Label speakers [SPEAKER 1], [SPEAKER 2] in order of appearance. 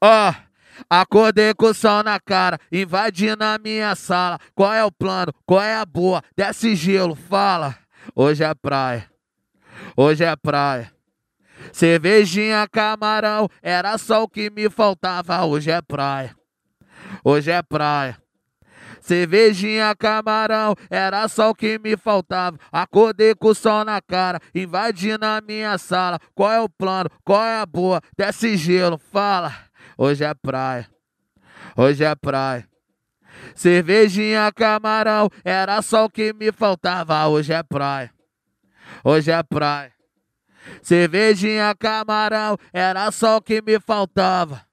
[SPEAKER 1] Ó, oh, acordei com o sol na cara, invadindo a minha sala. Qual é o plano? Qual é a boa? Desce gelo, fala. Hoje é praia. Hoje é praia. Cervejinha, camarão, era só o que me faltava. Hoje é praia. Hoje é praia. Cervejinha, camarão, era só o que me faltava. Acordei com o sol na cara, invadindo a minha sala. Qual é o plano? Qual é a boa? Desce gelo, fala. Hoje é praia. Hoje é praia. Cervejinha, camarão, era só o que me faltava. Hoje é praia. Hoje é praia. Cervejinha, camarão, era só o que me faltava.